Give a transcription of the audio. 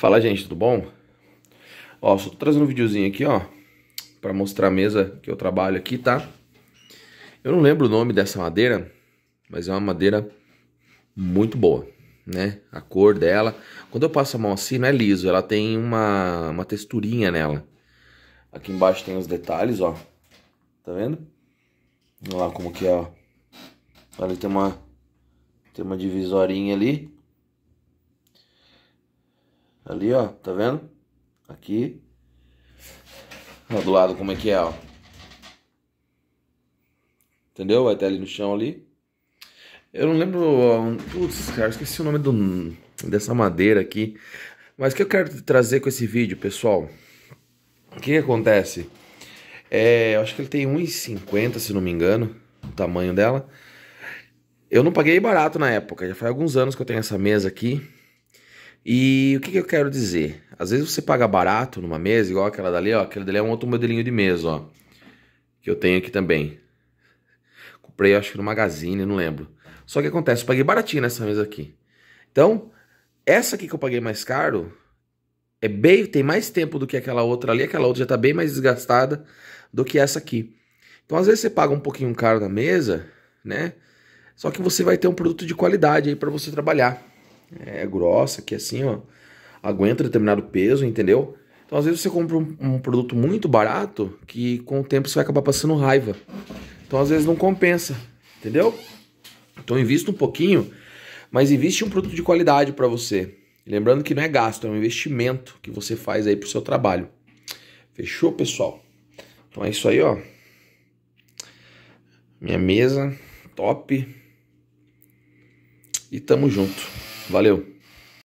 Fala gente, tudo bom? Ó, só tô trazendo um videozinho aqui, ó, pra mostrar a mesa que eu trabalho aqui, tá? Eu não lembro o nome dessa madeira, mas é uma madeira muito boa, né? A cor dela, quando eu passo a mão assim, não é liso, ela tem uma, uma texturinha nela. Aqui embaixo tem os detalhes, ó, tá vendo? Olha lá como que é, ó. Olha, tem uma, tem uma divisorinha ali, Ali, ó, tá vendo? Aqui. Ó, do lado como é que é, ó. Entendeu? Vai ter ali no chão ali. Eu não lembro. putz, cara, esqueci o nome do, dessa madeira aqui. Mas o que eu quero trazer com esse vídeo, pessoal? O que, que acontece? É, eu acho que ele tem 1,50, se não me engano, o tamanho dela. Eu não paguei barato na época, já faz alguns anos que eu tenho essa mesa aqui. E o que, que eu quero dizer? Às vezes você paga barato numa mesa, igual aquela dali, ó. Aquela dali é um outro modelinho de mesa, ó. Que eu tenho aqui também. Comprei, acho que no Magazine, não lembro. Só que acontece, eu paguei baratinho nessa mesa aqui. Então, essa aqui que eu paguei mais caro, é bem, tem mais tempo do que aquela outra ali, aquela outra já está bem mais desgastada do que essa aqui. Então, às vezes você paga um pouquinho caro na mesa, né? Só que você vai ter um produto de qualidade aí para você trabalhar é grossa, que assim, ó, aguenta determinado peso, entendeu? Então, às vezes você compra um, um, produto muito barato que com o tempo você vai acabar passando raiva. Então, às vezes não compensa, entendeu? Então, invista um pouquinho, mas invista um produto de qualidade para você. Lembrando que não é gasto, é um investimento que você faz aí pro seu trabalho. Fechou, pessoal? Então é isso aí, ó. Minha mesa, top. E tamo junto. Valeu!